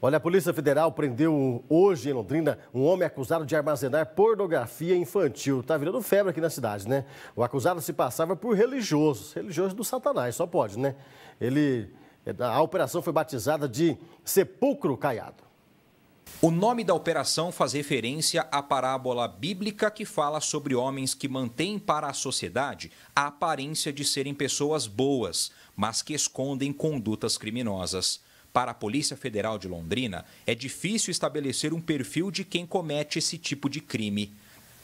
Olha, a Polícia Federal prendeu hoje em Londrina um homem acusado de armazenar pornografia infantil. Tá virando febre aqui na cidade, né? O acusado se passava por religioso, religioso do Satanás, só pode, né? Ele é, a operação foi batizada de Sepulcro Caiado. O nome da operação faz referência à parábola bíblica que fala sobre homens que mantêm para a sociedade a aparência de serem pessoas boas, mas que escondem condutas criminosas. Para a Polícia Federal de Londrina, é difícil estabelecer um perfil de quem comete esse tipo de crime.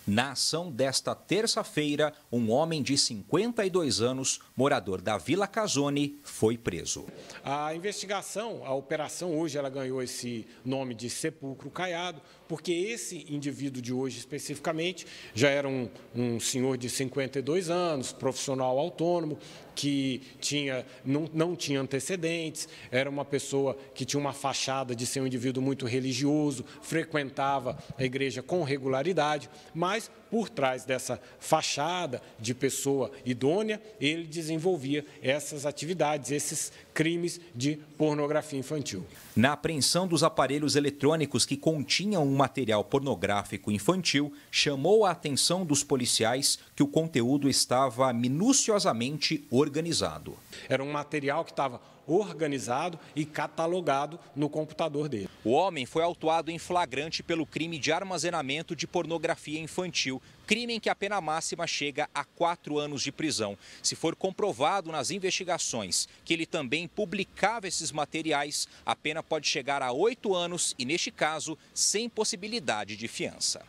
Na ação desta terça-feira, um homem de 52 anos, morador da Vila Casone, foi preso. A investigação, a operação hoje, ela ganhou esse nome de Sepulcro Caiado, porque esse indivíduo de hoje especificamente já era um, um senhor de 52 anos, profissional autônomo, que tinha, não, não tinha antecedentes, era uma pessoa que tinha uma fachada de ser um indivíduo muito religioso, frequentava a igreja com regularidade, mas mas por trás dessa fachada de pessoa idônea, ele desenvolvia essas atividades, esses crimes de pornografia infantil. Na apreensão dos aparelhos eletrônicos que continham um material pornográfico infantil, chamou a atenção dos policiais que o conteúdo estava minuciosamente organizado. Era um material que estava organizado e catalogado no computador dele. O homem foi autuado em flagrante pelo crime de armazenamento de pornografia infantil crime em que a pena máxima chega a quatro anos de prisão. Se for comprovado nas investigações que ele também publicava esses materiais, a pena pode chegar a oito anos e, neste caso, sem possibilidade de fiança.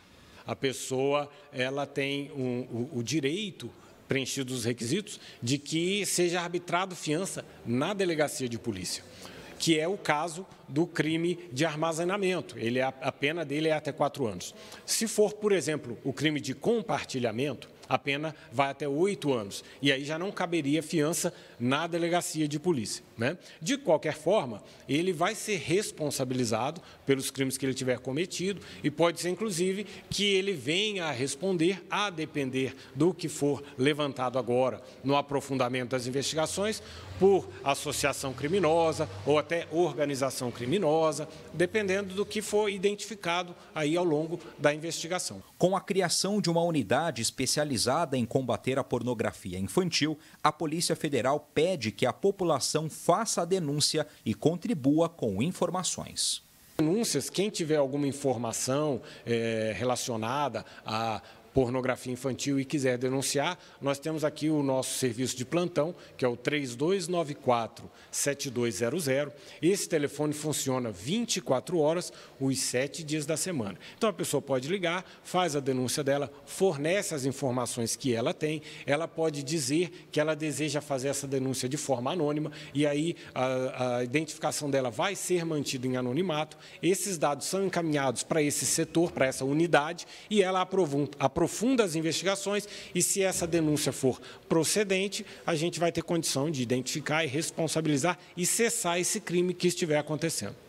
A pessoa ela tem um, o, o direito preenchidos os requisitos, de que seja arbitrado fiança na delegacia de polícia que é o caso do crime de armazenamento. Ele, é, a pena dele é até quatro anos. Se for, por exemplo, o crime de compartilhamento, a pena vai até oito anos. E aí já não caberia fiança na delegacia de polícia. Né? De qualquer forma, ele vai ser responsabilizado pelos crimes que ele tiver cometido e pode ser, inclusive, que ele venha a responder, a depender do que for levantado agora no aprofundamento das investigações, por associação criminosa ou até organização criminosa, dependendo do que for identificado aí ao longo da investigação. Com a criação de uma unidade especializada, especializada em combater a pornografia infantil, a Polícia Federal pede que a população faça a denúncia e contribua com informações. Denúncias, quem tiver alguma informação é, relacionada a pornografia infantil e quiser denunciar, nós temos aqui o nosso serviço de plantão, que é o 3294-7200. Esse telefone funciona 24 horas, os sete dias da semana. Então, a pessoa pode ligar, faz a denúncia dela, fornece as informações que ela tem, ela pode dizer que ela deseja fazer essa denúncia de forma anônima, e aí a, a identificação dela vai ser mantida em anonimato. Esses dados são encaminhados para esse setor, para essa unidade, e ela aprovou, aprovou aprofunda as investigações e, se essa denúncia for procedente, a gente vai ter condição de identificar e responsabilizar e cessar esse crime que estiver acontecendo.